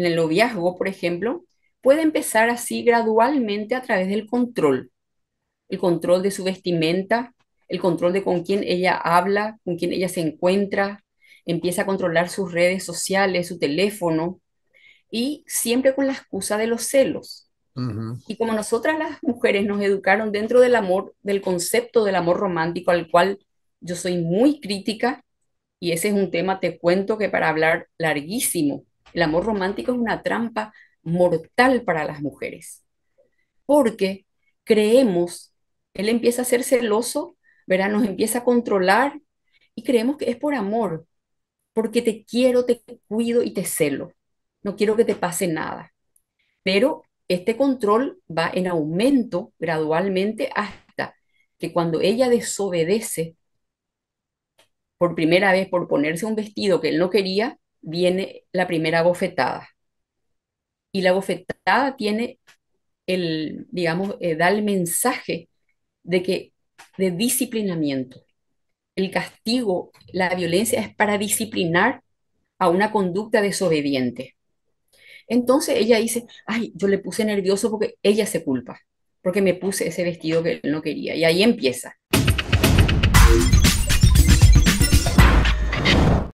en el noviazgo, por ejemplo, puede empezar así gradualmente a través del control. El control de su vestimenta, el control de con quién ella habla, con quién ella se encuentra, empieza a controlar sus redes sociales, su teléfono, y siempre con la excusa de los celos. Y como nosotras las mujeres nos educaron dentro del amor, del concepto del amor romántico, al cual yo soy muy crítica, y ese es un tema, te cuento, que para hablar larguísimo, el amor romántico es una trampa mortal para las mujeres, porque creemos, él empieza a ser celoso, ¿verdad? Nos empieza a controlar y creemos que es por amor, porque te quiero, te cuido y te celo. No quiero que te pase nada. Pero este control va en aumento gradualmente hasta que cuando ella desobedece por primera vez por ponerse un vestido que él no quería, viene la primera bofetada. Y la bofetada tiene el, digamos, eh, da el mensaje de que de disciplinamiento. El castigo, la violencia es para disciplinar a una conducta desobediente. Entonces ella dice, ay, yo le puse nervioso porque ella se culpa, porque me puse ese vestido que él no quería. Y ahí empieza.